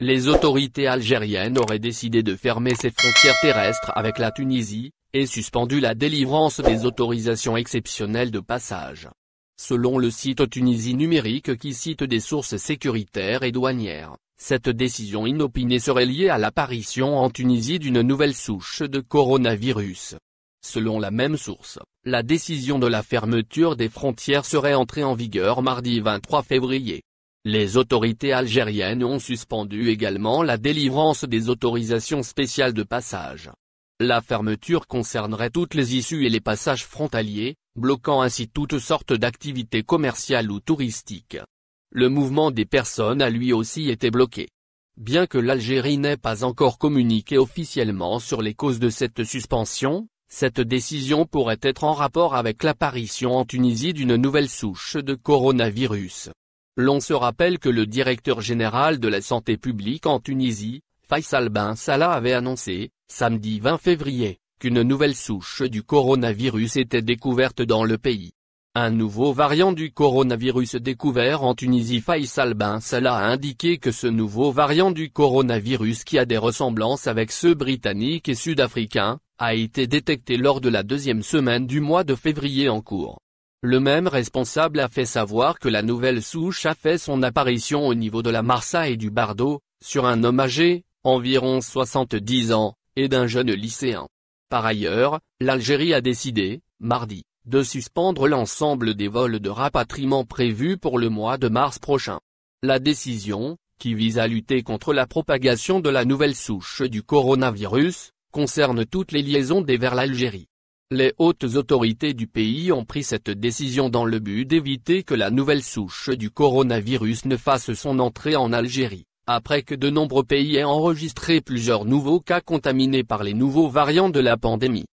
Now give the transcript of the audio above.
les autorités algériennes auraient décidé de fermer ses frontières terrestres avec la Tunisie, et suspendu la délivrance des autorisations exceptionnelles de passage. Selon le site Tunisie numérique qui cite des sources sécuritaires et douanières, cette décision inopinée serait liée à l'apparition en Tunisie d'une nouvelle souche de coronavirus. Selon la même source, la décision de la fermeture des frontières serait entrée en vigueur mardi 23 février. Les autorités algériennes ont suspendu également la délivrance des autorisations spéciales de passage. La fermeture concernerait toutes les issues et les passages frontaliers, bloquant ainsi toutes sortes d'activités commerciales ou touristiques. Le mouvement des personnes a lui aussi été bloqué. Bien que l'Algérie n'ait pas encore communiqué officiellement sur les causes de cette suspension, cette décision pourrait être en rapport avec l'apparition en Tunisie d'une nouvelle souche de coronavirus. L'on se rappelle que le directeur général de la santé publique en Tunisie, Faisal Ben Salah avait annoncé, samedi 20 février, qu'une nouvelle souche du coronavirus était découverte dans le pays. Un nouveau variant du coronavirus découvert en Tunisie Faisal Ben Salah a indiqué que ce nouveau variant du coronavirus qui a des ressemblances avec ceux britanniques et sud-africains, a été détecté lors de la deuxième semaine du mois de février en cours. Le même responsable a fait savoir que la nouvelle souche a fait son apparition au niveau de la Marsa et du Bardo, sur un homme âgé, environ 70 ans, et d'un jeune lycéen. Par ailleurs, l'Algérie a décidé, mardi, de suspendre l'ensemble des vols de rapatriement prévus pour le mois de mars prochain. La décision, qui vise à lutter contre la propagation de la nouvelle souche du coronavirus, concerne toutes les liaisons des vers l'Algérie. Les hautes autorités du pays ont pris cette décision dans le but d'éviter que la nouvelle souche du coronavirus ne fasse son entrée en Algérie, après que de nombreux pays aient enregistré plusieurs nouveaux cas contaminés par les nouveaux variants de la pandémie.